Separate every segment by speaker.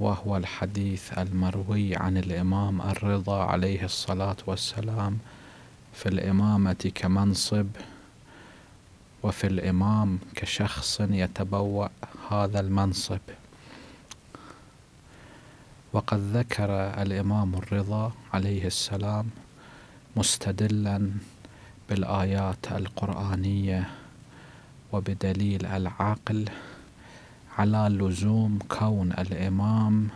Speaker 1: وهو الحديث المروي عن الإمام الرضا عليه الصلاة والسلام في الإمامة كمنصب وفي الإمام كشخص يتبوأ هذا المنصب وقد ذكر الإمام الرضا عليه السلام مستدلا بالآيات القرآنية وبدليل العقل على لزوم كون الإمام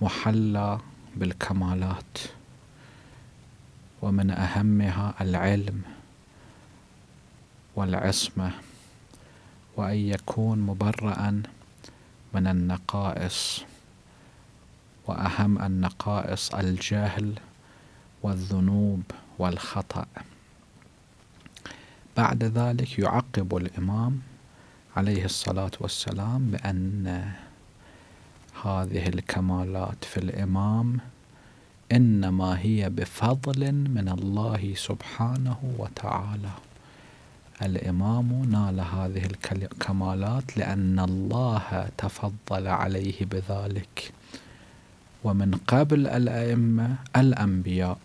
Speaker 1: محلى بالكمالات ومن أهمها العلم والعصمة وأن يكون مبرأ من النقائص وأهم النقائص الجهل والذنوب والخطأ بعد ذلك يعقب الإمام عليه الصلاة والسلام بأن هذه الكمالات في الإمام إنما هي بفضل من الله سبحانه وتعالى الإمام نال هذه الكمالات لأن الله تفضل عليه بذلك ومن قبل الأئمة الأنبياء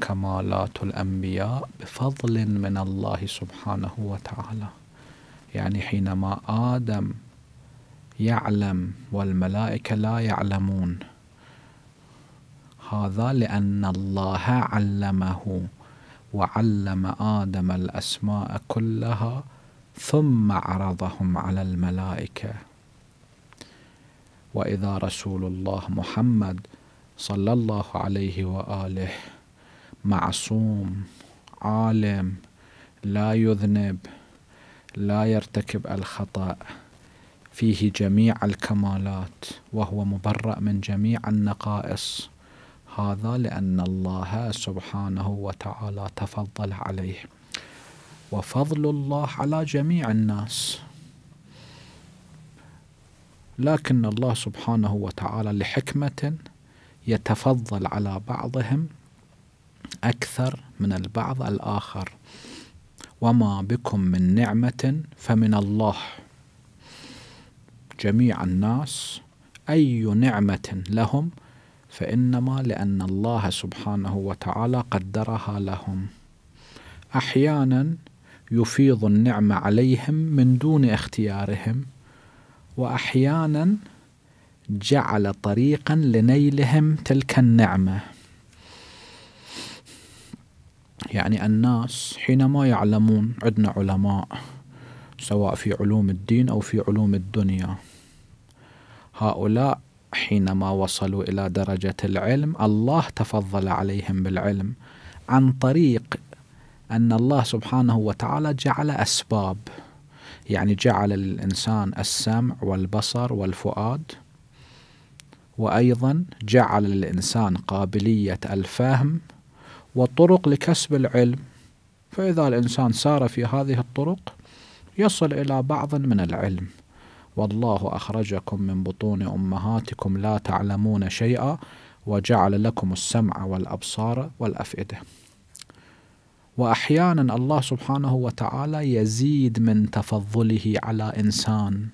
Speaker 1: كمالات الأنبياء بفضل من الله سبحانه وتعالى يعني حينما آدم يعلم والملائكة لا يعلمون هذا لأن الله علمه وعلم آدم الأسماء كلها ثم عرضهم على الملائكة وإذا رسول الله محمد صلى الله عليه وآله معصوم عالم لا يذنب لا يرتكب الخطأ فيه جميع الكمالات وهو مبرأ من جميع النقائص هذا لأن الله سبحانه وتعالى تفضل عليه وفضل الله على جميع الناس لكن الله سبحانه وتعالى لحكمة يتفضل على بعضهم أكثر من البعض الآخر وما بكم من نعمة فمن الله جميع الناس أي نعمة لهم فإنما لأن الله سبحانه وتعالى قدرها لهم أحيانا يفيض النعمة عليهم من دون اختيارهم وأحيانا جعل طريقا لنيلهم تلك النعمه يعني الناس حينما يعلمون عندنا علماء سواء في علوم الدين أو في علوم الدنيا هؤلاء حينما وصلوا إلى درجة العلم الله تفضل عليهم بالعلم عن طريق أن الله سبحانه وتعالى جعل أسباب يعني جعل الإنسان السمع والبصر والفؤاد وأيضا جعل للإنسان قابلية الفهم والطرق لكسب العلم فإذا الإنسان سار في هذه الطرق يصل إلى بعض من العلم والله أخرجكم من بطون أمهاتكم لا تعلمون شيئا وجعل لكم السمع والأبصار والأفئدة وأحيانا الله سبحانه وتعالى يزيد من تفضله على إنسان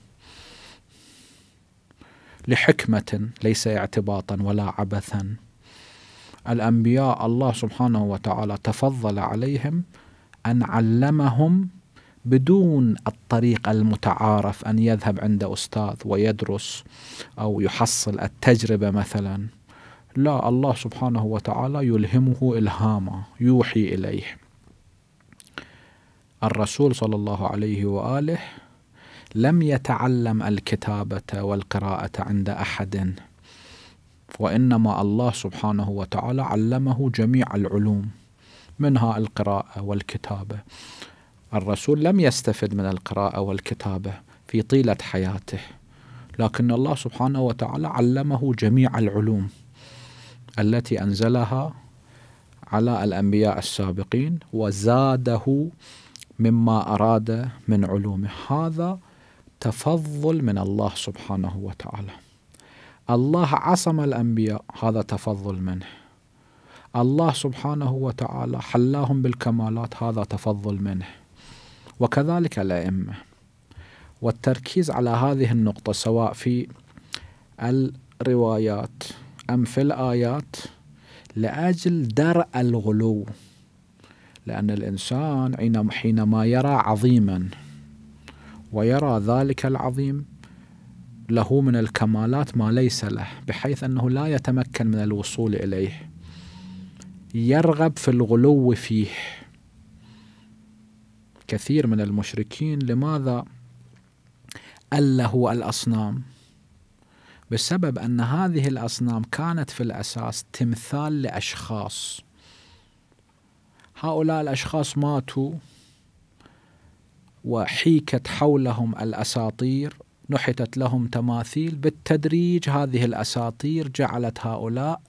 Speaker 1: لحكمة ليس اعتباطا ولا عبثا الأنبياء الله سبحانه وتعالى تفضل عليهم أن علمهم بدون الطريق المتعارف أن يذهب عند أستاذ ويدرس أو يحصل التجربة مثلا لا الله سبحانه وتعالى يلهمه إلهاما يوحي إليه الرسول صلى الله عليه وآله لم يتعلم الكتابة والقراءة عند أحد وإنما الله سبحانه وتعالى علمه جميع العلوم منها القراءة والكتابة الرسول لم يستفد من القراءة والكتابة في طيلة حياته لكن الله سبحانه وتعالى علمه جميع العلوم التي أنزلها على الأنبياء السابقين وزاده مما أراد من علومه هذا تفضل من الله سبحانه وتعالى الله عصم الأنبياء هذا تفضل منه الله سبحانه وتعالى حلاهم بالكمالات هذا تفضل منه وكذلك الأئمة والتركيز على هذه النقطة سواء في الروايات أم في الآيات لأجل درء الغلو لأن الإنسان حينما يرى عظيما ويرى ذلك العظيم له من الكمالات ما ليس له بحيث أنه لا يتمكن من الوصول إليه يرغب في الغلو فيه كثير من المشركين لماذا ألهوا الأصنام بسبب أن هذه الأصنام كانت في الأساس تمثال لأشخاص هؤلاء الأشخاص ماتوا وحيكت حولهم الأساطير نحتت لهم تماثيل بالتدريج هذه الاساطير جعلت هؤلاء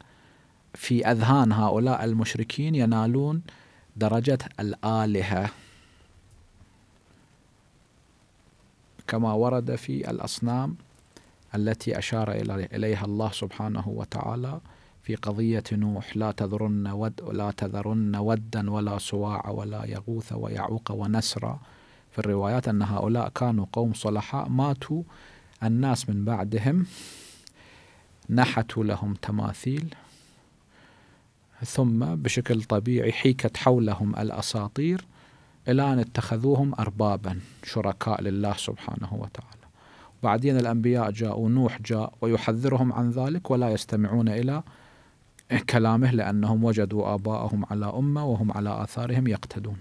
Speaker 1: في اذهان هؤلاء المشركين ينالون درجه الالهه كما ورد في الاصنام التي اشار اليها الله سبحانه وتعالى في قضية نوح لا تذرن ود لا تذرن ودا ولا سواع ولا يغوث ويعوق ونسرا في الروايات أن هؤلاء كانوا قوم صلحاء ماتوا الناس من بعدهم نحتوا لهم تماثيل ثم بشكل طبيعي حيكت حولهم الأساطير إلى أن اتخذوهم أربابا شركاء لله سبحانه وتعالى بعدين الأنبياء جاءوا نوح جاء ويحذرهم عن ذلك ولا يستمعون إلى كلامه لأنهم وجدوا آباءهم على أمة وهم على آثارهم يقتدون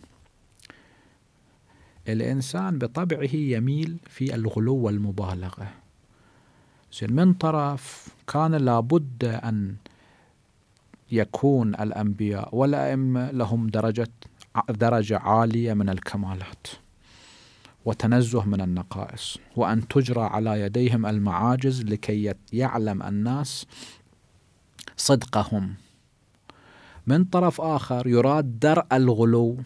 Speaker 1: الإنسان بطبعه يميل في الغلو والمبالغة زين من طرف كان لابد أن يكون الأنبياء والأئمة لهم درجة درجة عالية من الكمالات وتنزه من النقائص وأن تجرى على يديهم المعاجز لكي يعلم الناس صدقهم من طرف آخر يراد درء الغلو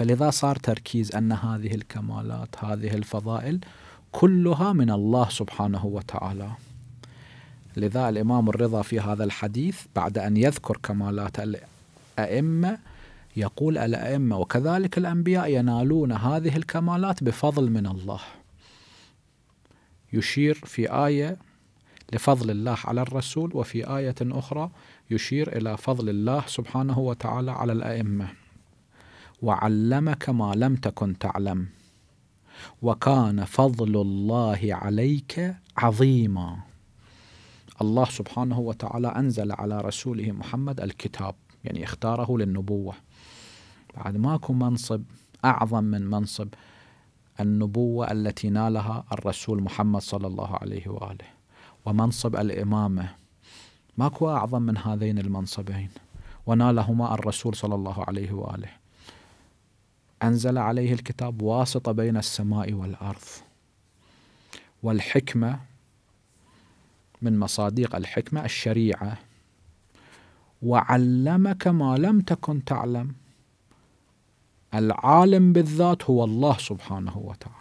Speaker 1: فلذا صار تركيز أن هذه الكمالات هذه الفضائل كلها من الله سبحانه وتعالى لذا الإمام الرضا في هذا الحديث بعد أن يذكر كمالات الأئمة يقول الأئمة وكذلك الأنبياء ينالون هذه الكمالات بفضل من الله يشير في آية لفضل الله على الرسول وفي آية أخرى يشير إلى فضل الله سبحانه وتعالى على الأئمة وعلمك ما لم تكن تعلم وكان فضل الله عليك عظيما الله سبحانه وتعالى أنزل على رسوله محمد الكتاب يعني اختاره للنبوة بعد ماكو منصب أعظم من منصب النبوة التي نالها الرسول محمد صلى الله عليه وآله ومنصب الإمامة ماكو أعظم من هذين المنصبين ونالهما الرسول صلى الله عليه وآله أنزل عليه الكتاب واسطة بين السماء والأرض والحكمة من مصادق الحكمة الشريعة وعلمك ما لم تكن تعلم العالم بالذات هو الله سبحانه وتعالى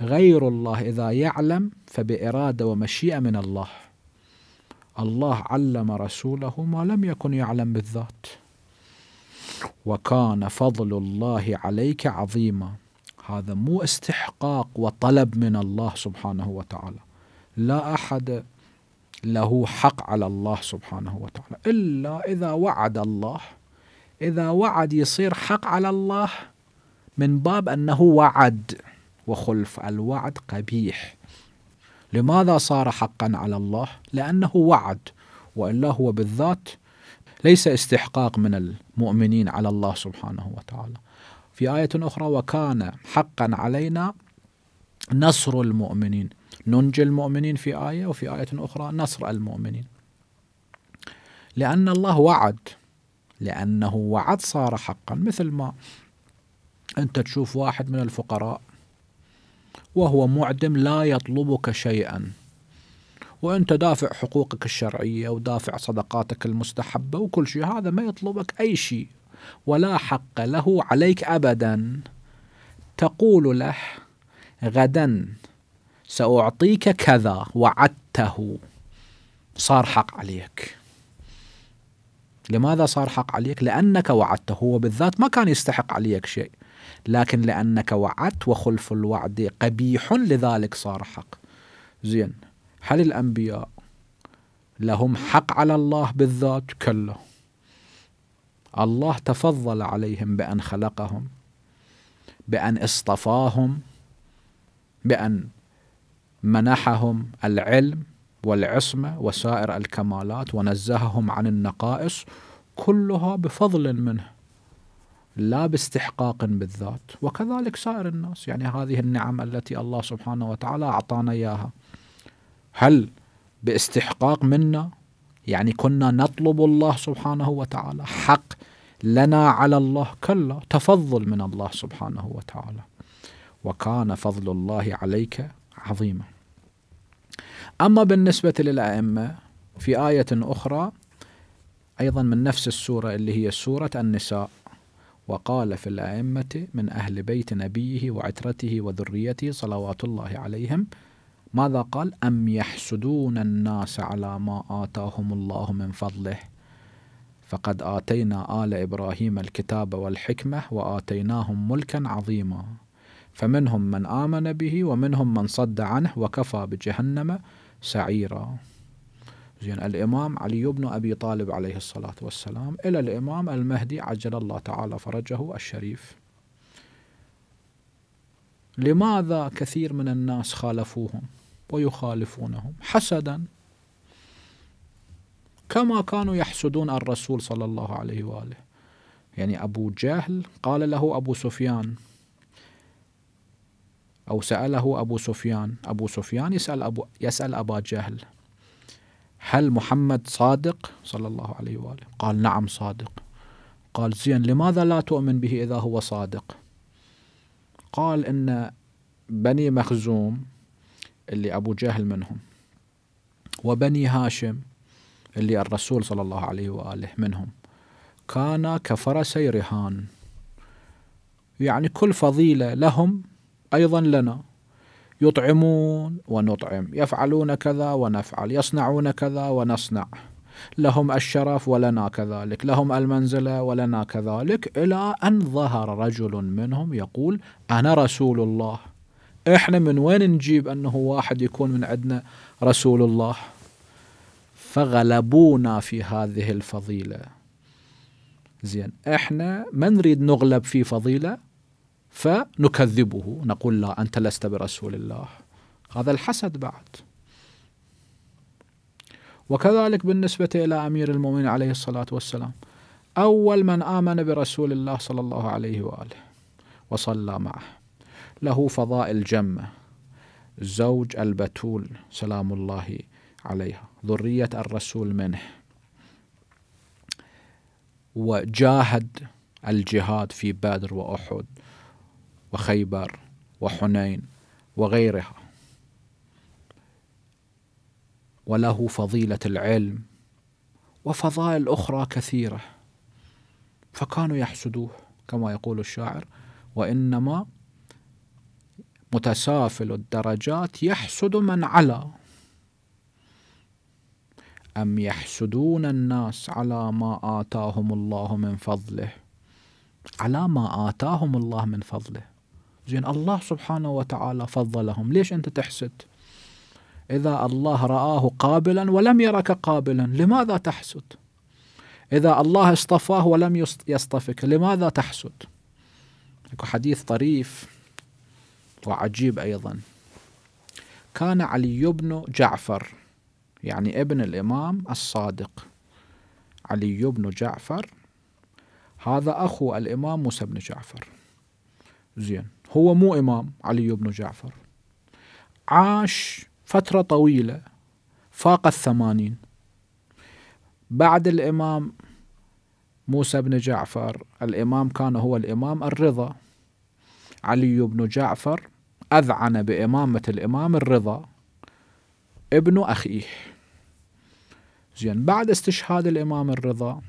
Speaker 1: غير الله إذا يعلم فبإرادة ومشيئة من الله الله علم رسوله ما لم يكن يعلم بالذات وكان فضل الله عليك عظيما هذا مو استحقاق وطلب من الله سبحانه وتعالى لا أحد له حق على الله سبحانه وتعالى إلا إذا وعد الله إذا وعد يصير حق على الله من باب أنه وعد وخلف الوعد قبيح لماذا صار حقا على الله؟ لأنه وعد وإلا هو بالذات ليس استحقاق من المؤمنين على الله سبحانه وتعالى في آية أخرى وكان حقا علينا نصر المؤمنين ننجي المؤمنين في آية وفي آية أخرى نصر المؤمنين لأن الله وعد لأنه وعد صار حقا مثل ما أنت تشوف واحد من الفقراء وهو معدم لا يطلبك شيئا وانت دافع حقوقك الشرعيه ودافع صدقاتك المستحبه وكل شيء هذا ما يطلبك اي شيء ولا حق له عليك ابدا تقول له غدا ساعطيك كذا وعدته صار حق عليك لماذا صار حق عليك لانك وعدته هو بالذات ما كان يستحق عليك شيء لكن لانك وعدت وخلف الوعد قبيح لذلك صار حق زين هل الأنبياء لهم حق على الله بالذات؟ كلا الله تفضل عليهم بأن خلقهم بأن اصطفاهم بأن منحهم العلم والعصمة وسائر الكمالات ونزههم عن النقائص كلها بفضل منه لا باستحقاق بالذات وكذلك سائر الناس يعني هذه النعم التي الله سبحانه وتعالى أعطانا إياها هل باستحقاق منا يعني كنا نطلب الله سبحانه وتعالى حق لنا على الله كلا تفضل من الله سبحانه وتعالى وكان فضل الله عليك عظيما أما بالنسبة للأئمة في آية أخرى أيضا من نفس السورة اللي هي سورة النساء وقال في الأئمة من أهل بيت نبيه وعترته وذريته صلوات الله عليهم ماذا قال أم يحسدون الناس على ما آتاهم الله من فضله فقد آتينا آل إبراهيم الكتاب والحكمة وآتيناهم ملكا عظيما فمنهم من آمن به ومنهم من صد عنه وكفى بجهنم سعيرا زين الإمام علي بن أبي طالب عليه الصلاة والسلام إلى الإمام المهدي عجل الله تعالى فرجه الشريف لماذا كثير من الناس خالفوهم ويخالفونهم حسدا كما كانوا يحسدون الرسول صلى الله عليه واله يعني ابو جهل قال له ابو سفيان او ساله ابو سفيان ابو سفيان يسال ابو يسال ابا جهل هل محمد صادق صلى الله عليه واله قال نعم صادق قال زين لماذا لا تؤمن به اذا هو صادق قال ان بني مخزوم اللي أبو جهل منهم وبني هاشم اللي الرسول صلى الله عليه وآله منهم كان كفرسي رهان يعني كل فضيلة لهم أيضا لنا يطعمون ونطعم يفعلون كذا ونفعل يصنعون كذا ونصنع لهم الشرف ولنا كذلك لهم المنزلة ولنا كذلك إلى أن ظهر رجل منهم يقول أنا رسول الله احنا من وين نجيب انه واحد يكون من عندنا رسول الله فغلبونا في هذه الفضيله زين احنا ما نريد نغلب في فضيله فنكذبه نقول لا انت لست برسول الله هذا الحسد بعد وكذلك بالنسبة إلى أمير المؤمنين عليه الصلاة والسلام أول من آمن برسول الله صلى الله عليه وآله وصلى معه له فضائل جمة زوج البتول سلام الله عليها ذرية الرسول منه وجاهد الجهاد في بدر وأحد وخيبر وحنين وغيرها وله فضيلة العلم وفضائل أخرى كثيرة فكانوا يحسدوه كما يقول الشاعر وإنما متسافل الدرجات يحسد من علا أم يحسدون الناس على ما آتاهم الله من فضله على ما آتاهم الله من فضله زين الله سبحانه وتعالى فضلهم ليش أنت تحسد إذا الله رآه قابلا ولم يرك قابلا لماذا تحسد إذا الله اصطفاه ولم يصطفك لماذا تحسد أكو حديث طريف وعجيب أيضا كان علي بن جعفر يعني ابن الإمام الصادق علي بن جعفر هذا أخو الإمام موسى بن جعفر زين هو مو إمام علي بن جعفر عاش فترة طويلة فاق الثمانين بعد الإمام موسى بن جعفر الإمام كان هو الإمام الرضا علي بن جعفر أذعن بإمامة الإمام الرضا ابن أخيه زين بعد استشهاد الإمام الرضا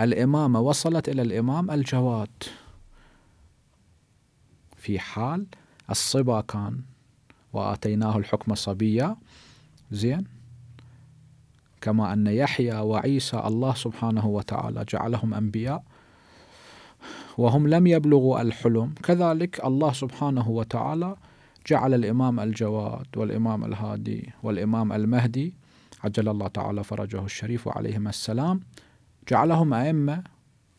Speaker 1: الإمامة وصلت إلى الإمام الجواد في حال الصبا كان وآتيناه الحكم صبيا زين كما أن يحيى وعيسى الله سبحانه وتعالى جعلهم أنبياء وهم لم يبلغوا الحلم كذلك الله سبحانه وتعالى جعل الإمام الجواد والإمام الهادي والإمام المهدي عجل الله تعالى فرجه الشريف عليهما السلام جعلهم أئمة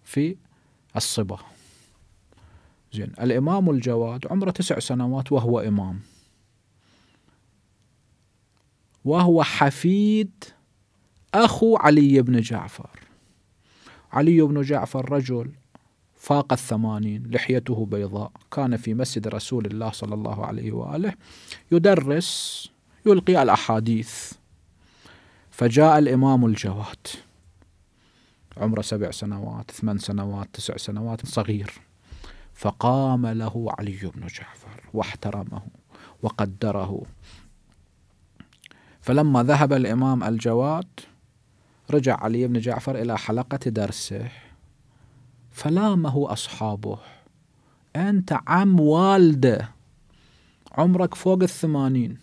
Speaker 1: في الصبا زين الإمام الجواد عمره تسع سنوات وهو إمام وهو حفيد أخو علي بن جعفر علي بن جعفر رجل فاق الثمانين لحيته بيضاء كان في مسجد رسول الله صلى الله عليه وآله يدرس يلقي الأحاديث فجاء الإمام الجواد عمره سبع سنوات ثمان سنوات تسع سنوات صغير فقام له علي بن جعفر واحترمه وقدره فلما ذهب الإمام الجواد رجع علي بن جعفر إلى حلقة درسه فلامه أصحابه أنت عم والده عمرك فوق الثمانين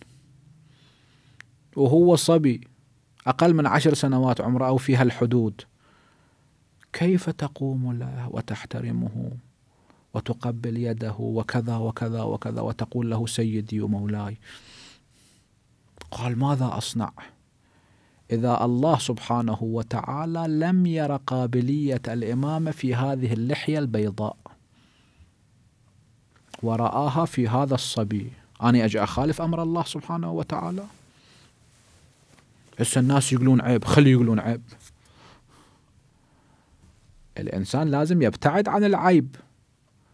Speaker 1: وهو صبي أقل من عشر سنوات عمره أو في هالحدود كيف تقوم له وتحترمه وتقبل يده وكذا وكذا وكذا وتقول له سيدي ومولاي قال ماذا أصنع؟ إذا الله سبحانه وتعالى لم ير قابلية الإمامة في هذه اللحية البيضاء ورآها في هذا الصبي أنا أجي أخالف أمر الله سبحانه وتعالى هسه الناس يقولون عيب خلي يقولون عيب الإنسان لازم يبتعد عن العيب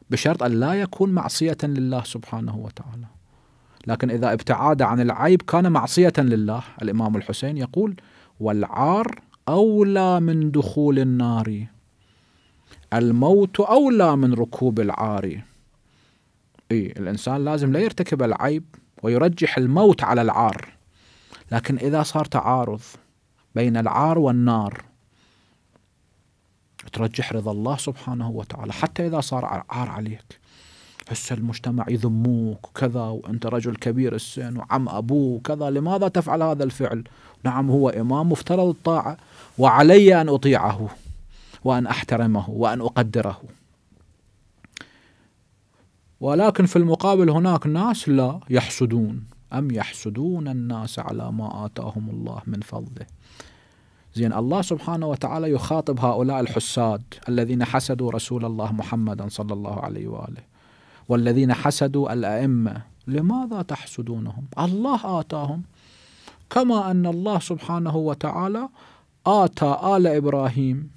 Speaker 1: بشرط أن لا يكون معصية لله سبحانه وتعالى لكن إذا ابتعد عن العيب كان معصية لله الإمام الحسين يقول والعار أولى من دخول النار الموت أولى من ركوب العار إيه الإنسان لازم لا يرتكب العيب ويرجح الموت على العار لكن إذا صار تعارض بين العار والنار ترجح رضا الله سبحانه وتعالى حتى إذا صار عار عليك هسه المجتمع يذموك وكذا وانت رجل كبير السن وعم ابوه وكذا لماذا تفعل هذا الفعل نعم هو امام مفترض الطاعه وعلي ان اطيعه وان احترمه وان اقدره ولكن في المقابل هناك ناس لا يحسدون أم يحسدون الناس على ما آتاهم الله من فضله زين الله سبحانه وتعالى يخاطب هؤلاء الحساد الذين حسدوا رسول الله محمدا صلى الله عليه وآله والذين حسدوا الأئمة لماذا تحسدونهم الله آتاهم كما أن الله سبحانه وتعالى آتى آل إبراهيم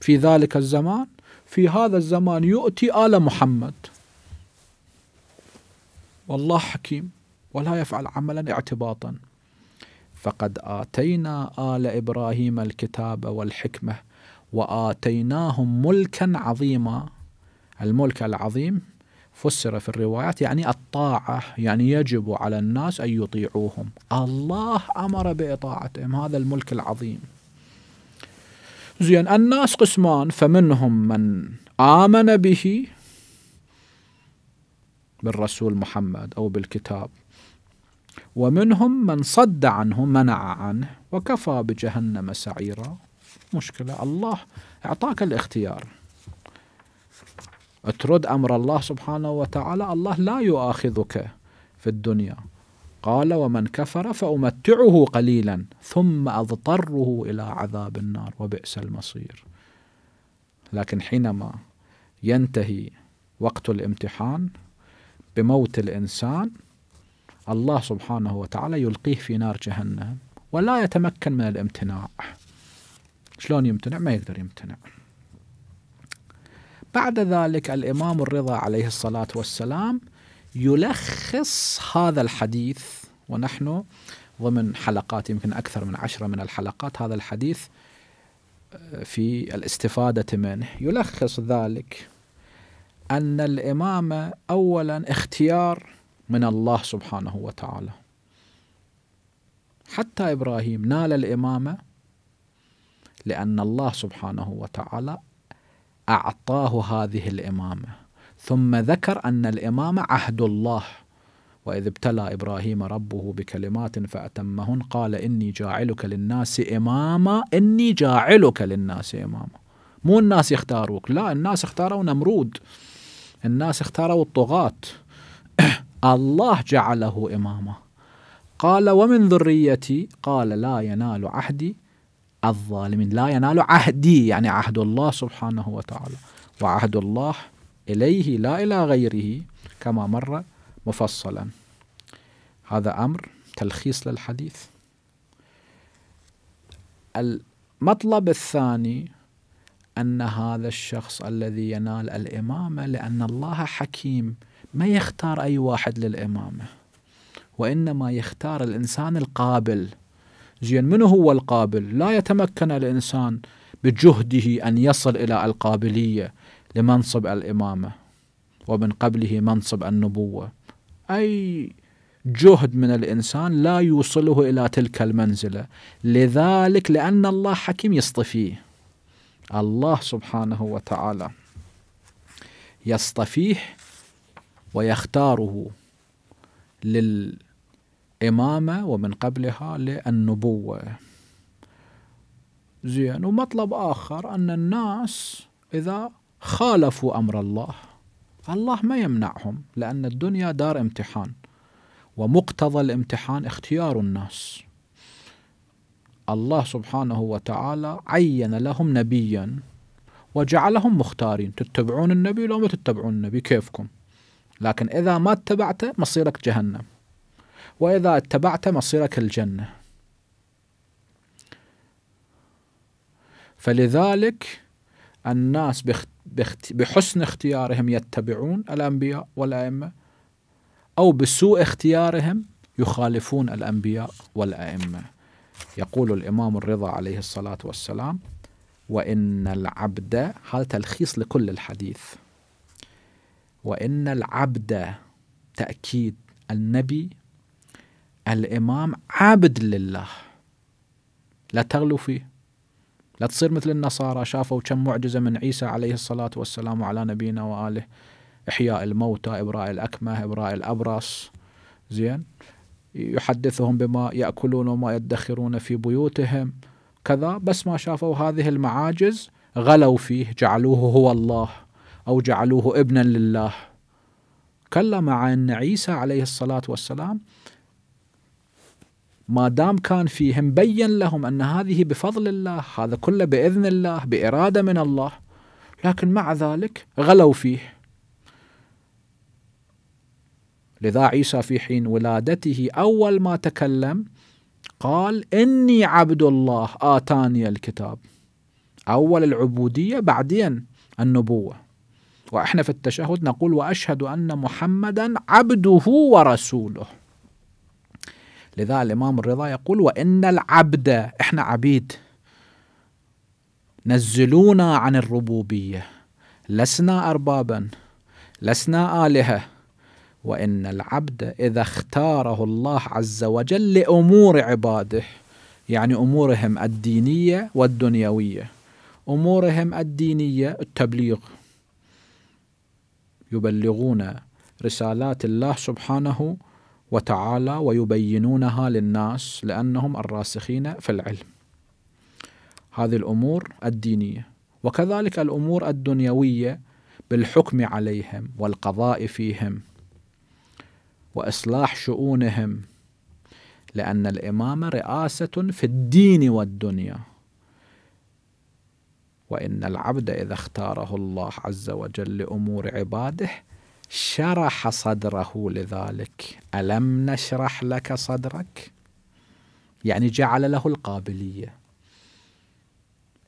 Speaker 1: في ذلك الزمان في هذا الزمان يؤتي آل محمد والله حكيم ولا يفعل عملا اعتباطا فقد آتينا آل إبراهيم الكتاب والحكمة وآتيناهم ملكا عظيما الملك العظيم فسر في الروايات يعني الطاعة يعني يجب على الناس أن يطيعوهم الله أمر بإطاعتهم هذا الملك العظيم زين الناس قسمان فمنهم من آمن به بالرسول محمد أو بالكتاب ومنهم من صد عنه منع عنه وكفى بجهنم سعيرا مشكلة الله أعطاك الاختيار ترد أمر الله سبحانه وتعالى الله لا يؤاخذك في الدنيا قال ومن كفر فأمتعه قليلا ثم أضطره إلى عذاب النار وبئس المصير لكن حينما ينتهي وقت الامتحان بموت الإنسان الله سبحانه وتعالى يلقيه في نار جهنم ولا يتمكن من الامتناع شلون يمتنع ما يقدر يمتنع بعد ذلك الإمام الرضا عليه الصلاة والسلام يلخص هذا الحديث ونحن ضمن حلقات يمكن أكثر من عشرة من الحلقات هذا الحديث آه، في الاستفادة منه يلخص ذلك أن الإمامة أولا اختيار من الله سبحانه وتعالى حتى إبراهيم نال الإمامة لأن الله سبحانه وتعالى أعطاه هذه الإمامة ثم ذكر أن الإمامة عهد الله وإذ ابتلى إبراهيم ربه بكلمات فأتمهن قال إني جاعلك للناس إماما إني جاعلك للناس إماما مو الناس يختاروك لا الناس اختاروا نمرود الناس اختاروا الطغاة الله جعله إماما قال ومن ذريتي قال لا ينال عهدي الظالمين لا ينال عهدي يعني عهد الله سبحانه وتعالى وعهد الله إليه لا إلى غيره كما مر مفصلا هذا أمر تلخيص للحديث المطلب الثاني أن هذا الشخص الذي ينال الإمامة لأن الله حكيم ما يختار أي واحد للإمامة وإنما يختار الإنسان القابل زين من هو القابل لا يتمكن الإنسان بجهده أن يصل إلى القابلية لمنصب الإمامة ومن قبله منصب النبوة أي جهد من الإنسان لا يوصله إلى تلك المنزلة لذلك لأن الله حكيم يصطفيه الله سبحانه وتعالى يصطفيه ويختاره لل إمامة ومن قبلها للنبوة زين ومطلب آخر أن الناس إذا خالفوا أمر الله الله ما يمنعهم لأن الدنيا دار امتحان ومقتضى الامتحان اختيار الناس الله سبحانه وتعالى عين لهم نبيا وجعلهم مختارين تتبعون النبي لو ما تتبعون النبي كيفكم لكن إذا ما اتبعته مصيرك جهنم وإذا اتبعت مصيرك الجنة فلذلك الناس بحسن اختيارهم يتبعون الأنبياء والأئمة أو بسوء اختيارهم يخالفون الأنبياء والأئمة يقول الإمام الرضا عليه الصلاة والسلام وإن العبد هذا تلخيص لكل الحديث وإن العبد تأكيد النبي الإمام عبد لله لا تغلو فيه لا تصير مثل النصارى شافوا كم معجزة من عيسى عليه الصلاة والسلام على نبينا وآله إحياء الموتى إبراء الأكمة إبراء الأبرص زين يحدثهم بما يأكلون وما يدخرون في بيوتهم كذا بس ما شافوا هذه المعاجز غلوا فيه جعلوه هو الله أو جعلوه ابنا لله كلا مع أن عيسى عليه الصلاة والسلام ما دام كان فيهم بين لهم أن هذه بفضل الله هذا كله بإذن الله بإرادة من الله لكن مع ذلك غلوا فيه لذا عيسى في حين ولادته أول ما تكلم قال إني عبد الله آتاني الكتاب أول العبودية بعدين النبوة وإحنا في التشهد نقول وأشهد أن محمدا عبده ورسوله لذا الإمام الرضا يقول وإن العبد إحنا عبيد نزلونا عن الربوبية لسنا أربابا لسنا آلهة وإن العبد إذا اختاره الله عز وجل لأمور عباده يعني أمورهم الدينية والدنيوية أمورهم الدينية التبليغ يبلغون رسالات الله سبحانه وتعالى ويبينونها للناس لانهم الراسخين في العلم. هذه الامور الدينيه وكذلك الامور الدنيويه بالحكم عليهم والقضاء فيهم واصلاح شؤونهم لان الامامه رئاسه في الدين والدنيا. وان العبد اذا اختاره الله عز وجل لامور عباده شرح صدره لذلك الم نشرح لك صدرك يعني جعل له القابليه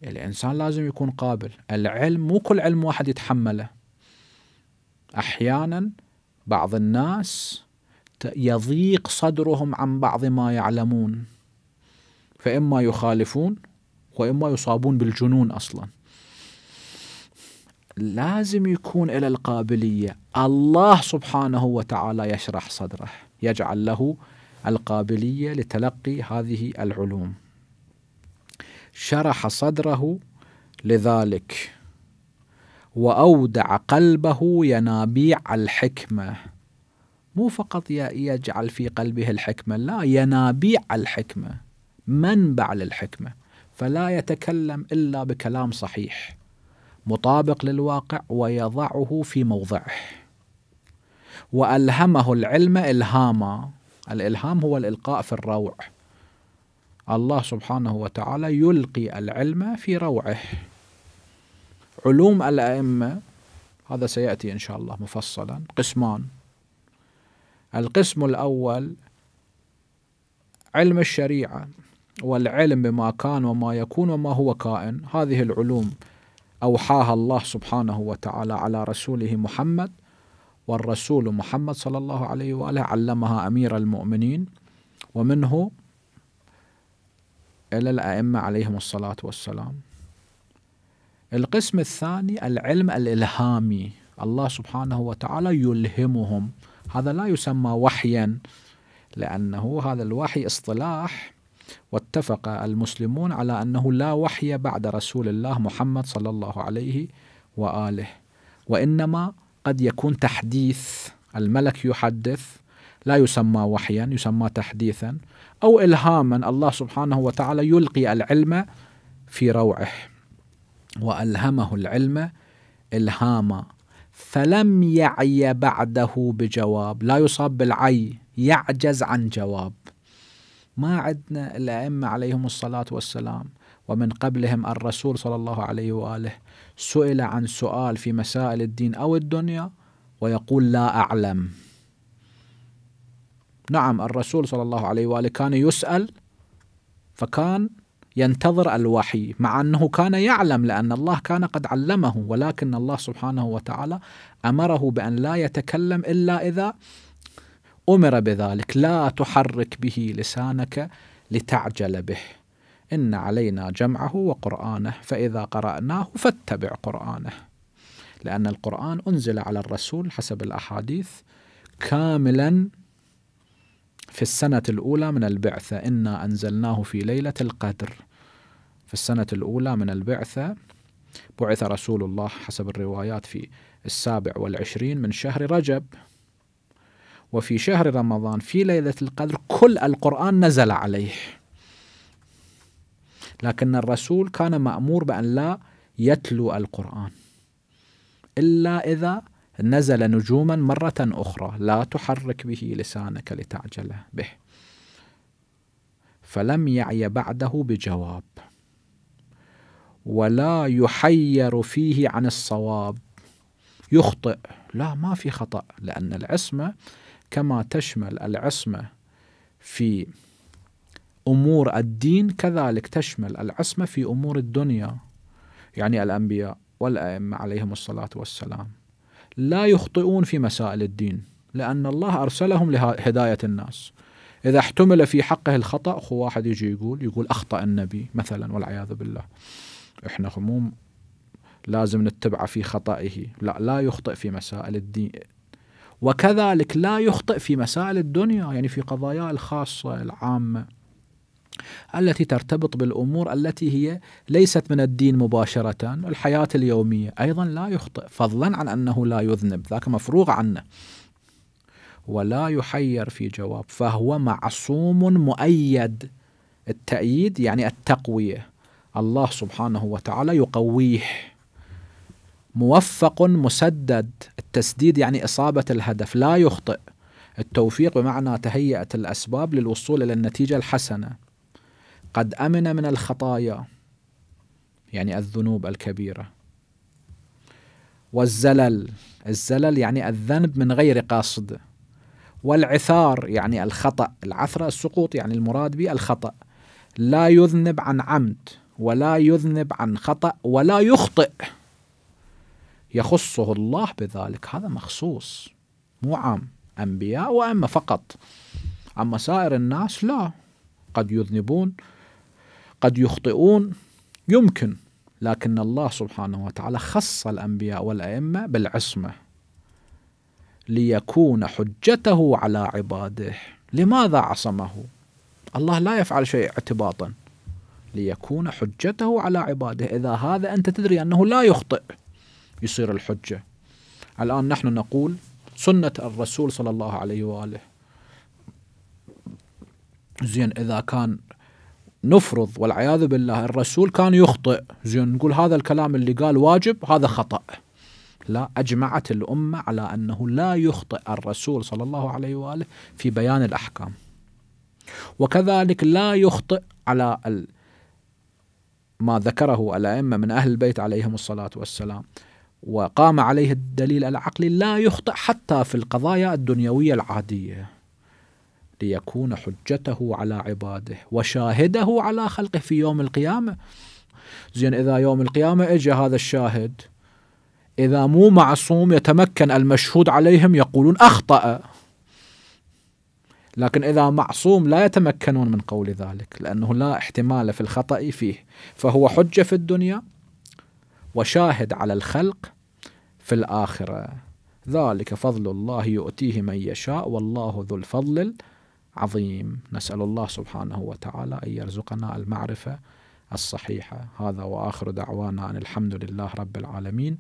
Speaker 1: الانسان لازم يكون قابل العلم مو كل علم واحد يتحمله احيانا بعض الناس يضيق صدرهم عن بعض ما يعلمون فاما يخالفون واما يصابون بالجنون اصلا لازم يكون إلى القابلية الله سبحانه وتعالى يشرح صدره يجعل له القابلية لتلقي هذه العلوم شرح صدره لذلك وأودع قلبه ينابيع الحكمة مو فقط يجعل في قلبه الحكمة لا ينابيع الحكمة منبع للحكمة فلا يتكلم إلا بكلام صحيح مطابق للواقع ويضعه في موضعه وألهمه العلم إلهاما الإلهام هو الإلقاء في الروع الله سبحانه وتعالى يلقي العلم في روعه علوم الأئمة هذا سيأتي إن شاء الله مفصلا قسمان القسم الأول علم الشريعة والعلم بما كان وما يكون وما هو كائن هذه العلوم أوحاها الله سبحانه وتعالى على رسوله محمد والرسول محمد صلى الله عليه وآله علمها أمير المؤمنين ومنه إلى الأئمة عليهم الصلاة والسلام القسم الثاني العلم الإلهامي الله سبحانه وتعالى يلهمهم هذا لا يسمى وحيا لأنه هذا الوحي اصطلاح واتفق المسلمون على أنه لا وحي بعد رسول الله محمد صلى الله عليه وآله وإنما قد يكون تحديث الملك يحدث لا يسمى وحيا يسمى تحديثا أو إلهاما الله سبحانه وتعالى يلقي العلم في روعه وألهمه العلم إلهاما فلم يعي بعده بجواب لا يصاب بالعي يعجز عن جواب ما عندنا الأئمة عليهم الصلاة والسلام ومن قبلهم الرسول صلى الله عليه وآله سئل عن سؤال في مسائل الدين أو الدنيا ويقول لا أعلم نعم الرسول صلى الله عليه وآله كان يسأل فكان ينتظر الوحي مع أنه كان يعلم لأن الله كان قد علمه ولكن الله سبحانه وتعالى أمره بأن لا يتكلم إلا إذا امر بذلك لا تحرك به لسانك لتعجل به ان علينا جمعه وقرانه فاذا قراناه فاتبع قرانه لان القران انزل على الرسول حسب الاحاديث كاملا في السنه الاولى من البعثه انا انزلناه في ليله القدر في السنه الاولى من البعثه بعث رسول الله حسب الروايات في السابع والعشرين من شهر رجب وفي شهر رمضان في ليلة القدر كل القرآن نزل عليه لكن الرسول كان مأمور بأن لا يتلو القرآن إلا إذا نزل نجوما مرة أخرى لا تحرك به لسانك لتعجل به فلم يعي بعده بجواب ولا يحير فيه عن الصواب يخطئ لا ما في خطأ لأن العصمة كما تشمل العصمة في أمور الدين كذلك تشمل العصمة في أمور الدنيا يعني الأنبياء والأئمة عليهم الصلاة والسلام لا يخطئون في مسائل الدين لأن الله أرسلهم لهداية الناس إذا احتمل في حقه الخطأ هو واحد يجي يقول يقول أخطأ النبي مثلا والعياذ بالله إحنا مو لازم نتبعه في خطئه لا لا يخطئ في مسائل الدين وكذلك لا يخطئ في مسائل الدنيا يعني في قضايا الخاصة العامة التي ترتبط بالأمور التي هي ليست من الدين مباشرة الحياة اليومية أيضا لا يخطئ فضلا عن أنه لا يذنب ذاك مفروغ عنه ولا يحير في جواب فهو معصوم مؤيد التأييد يعني التقوية الله سبحانه وتعالى يقويه موفق مسدد التسديد يعني إصابة الهدف لا يخطئ التوفيق بمعنى تهيئة الأسباب للوصول إلى النتيجة الحسنة قد أمن من الخطايا يعني الذنوب الكبيرة والزلل الزلل يعني الذنب من غير قصد والعثار يعني الخطأ العثرة السقوط يعني المراد به الخطأ لا يذنب عن عمد ولا يذنب عن خطأ ولا يخطئ يخصه الله بذلك هذا مخصوص مو عام أنبياء وأما فقط أما سائر الناس لا قد يذنبون قد يخطئون يمكن لكن الله سبحانه وتعالى خص الأنبياء والأئمة بالعصمة ليكون حجته على عباده لماذا عصمه الله لا يفعل شيء اعتباطا ليكون حجته على عباده إذا هذا أنت تدري أنه لا يخطئ يصير الحجة الآن نحن نقول سنة الرسول صلى الله عليه وآله زين إذا كان نفرض والعياذ بالله الرسول كان يخطئ زين نقول هذا الكلام اللي قال واجب هذا خطأ لا أجمعت الأمة على أنه لا يخطئ الرسول صلى الله عليه وآله في بيان الأحكام وكذلك لا يخطئ على ما ذكره الأئمة من أهل البيت عليهم الصلاة والسلام وقام عليه الدليل العقلي لا يخطئ حتى في القضايا الدنيوية العادية ليكون حجته على عباده وشاهده على خلقه في يوم القيامة زين إذا يوم القيامة إجا هذا الشاهد إذا مو معصوم يتمكن المشهود عليهم يقولون أخطأ لكن إذا معصوم لا يتمكنون من قول ذلك لأنه لا احتمال في الخطأ فيه فهو حجة في الدنيا وشاهد على الخلق في الآخرة ذلك فضل الله يؤتيه من يشاء والله ذو الفضل العظيم نسأل الله سبحانه وتعالى أن يرزقنا المعرفة الصحيحة هذا وآخر دعوانا أن الحمد لله رب العالمين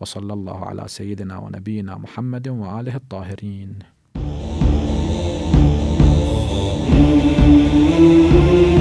Speaker 1: وصلى الله على سيدنا ونبينا محمد وآله الطاهرين